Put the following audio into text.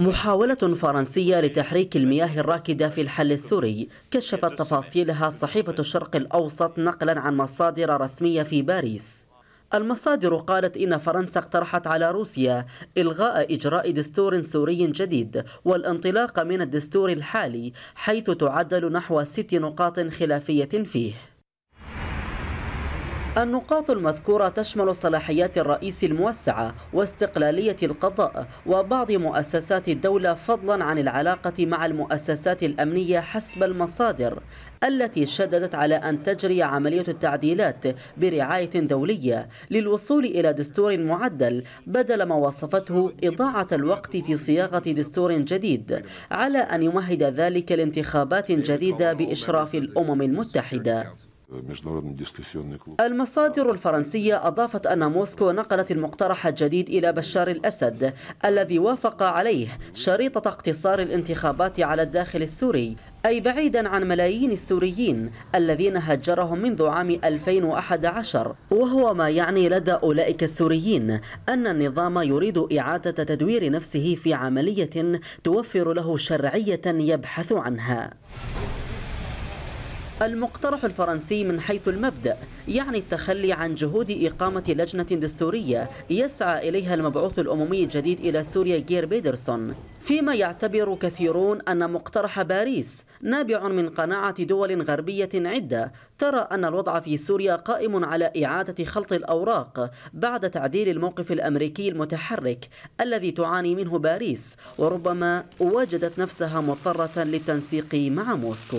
محاولة فرنسية لتحريك المياه الراكدة في الحل السوري كشفت تفاصيلها صحيفة الشرق الأوسط نقلا عن مصادر رسمية في باريس المصادر قالت إن فرنسا اقترحت على روسيا إلغاء إجراء دستور سوري جديد والانطلاق من الدستور الحالي حيث تعدل نحو ست نقاط خلافية فيه النقاط المذكورة تشمل صلاحيات الرئيس الموسعة واستقلالية القضاء وبعض مؤسسات الدولة فضلا عن العلاقة مع المؤسسات الأمنية حسب المصادر التي شددت على أن تجري عملية التعديلات برعاية دولية للوصول إلى دستور معدل بدل ما وصفته إضاعة الوقت في صياغة دستور جديد على أن يمهد ذلك لانتخابات جديدة بإشراف الأمم المتحدة المصادر الفرنسية أضافت أن موسكو نقلت المقترح الجديد إلى بشار الأسد الذي وافق عليه شريطة اقتصار الانتخابات على الداخل السوري أي بعيدا عن ملايين السوريين الذين هجرهم منذ عام 2011 وهو ما يعني لدى أولئك السوريين أن النظام يريد إعادة تدوير نفسه في عملية توفر له شرعية يبحث عنها المقترح الفرنسي من حيث المبدأ يعني التخلي عن جهود إقامة لجنة دستورية يسعى إليها المبعوث الأممي الجديد إلى سوريا جير بيدرسون فيما يعتبر كثيرون أن مقترح باريس نابع من قناعة دول غربية عدة ترى أن الوضع في سوريا قائم على إعادة خلط الأوراق بعد تعديل الموقف الأمريكي المتحرك الذي تعاني منه باريس وربما وجدت نفسها مضطرة للتنسيق مع موسكو